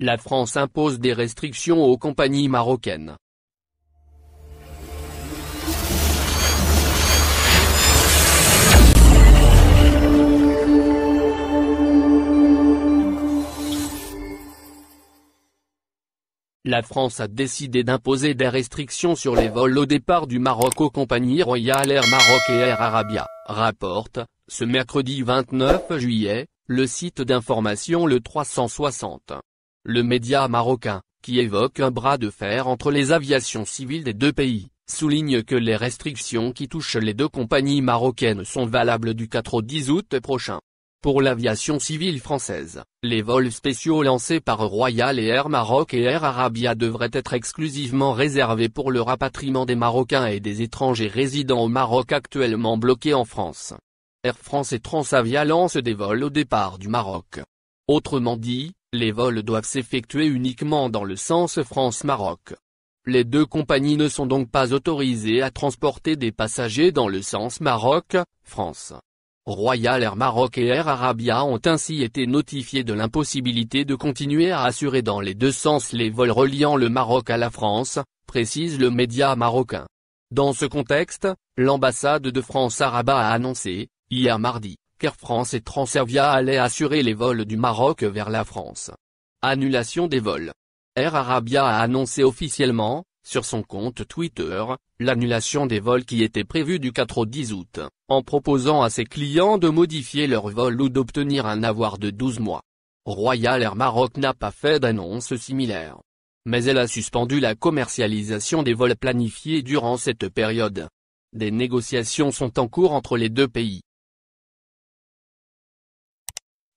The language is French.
la France impose des restrictions aux compagnies marocaines. La France a décidé d'imposer des restrictions sur les vols au départ du Maroc aux compagnies Royal Air Maroc et Air Arabia, rapporte, ce mercredi 29 juillet, le site d'information Le 360 le média marocain, qui évoque un bras de fer entre les aviations civiles des deux pays, souligne que les restrictions qui touchent les deux compagnies marocaines sont valables du 4 au 10 août prochain. Pour l'aviation civile française, les vols spéciaux lancés par Royal et Air Maroc et Air Arabia devraient être exclusivement réservés pour le rapatriement des Marocains et des étrangers résidant au Maroc actuellement bloqués en France. Air France et Transavia lancent des vols au départ du Maroc. Autrement dit, les vols doivent s'effectuer uniquement dans le sens France-Maroc. Les deux compagnies ne sont donc pas autorisées à transporter des passagers dans le sens Maroc-France. Royal Air Maroc et Air Arabia ont ainsi été notifiés de l'impossibilité de continuer à assurer dans les deux sens les vols reliant le Maroc à la France, précise le média marocain. Dans ce contexte, l'ambassade de France à Rabat a annoncé, hier mardi, Air France et Transavia allaient assurer les vols du Maroc vers la France. Annulation des vols. Air Arabia a annoncé officiellement, sur son compte Twitter, l'annulation des vols qui étaient prévus du 4 au 10 août, en proposant à ses clients de modifier leur vol ou d'obtenir un avoir de 12 mois. Royal Air Maroc n'a pas fait d'annonce similaire. Mais elle a suspendu la commercialisation des vols planifiés durant cette période. Des négociations sont en cours entre les deux pays.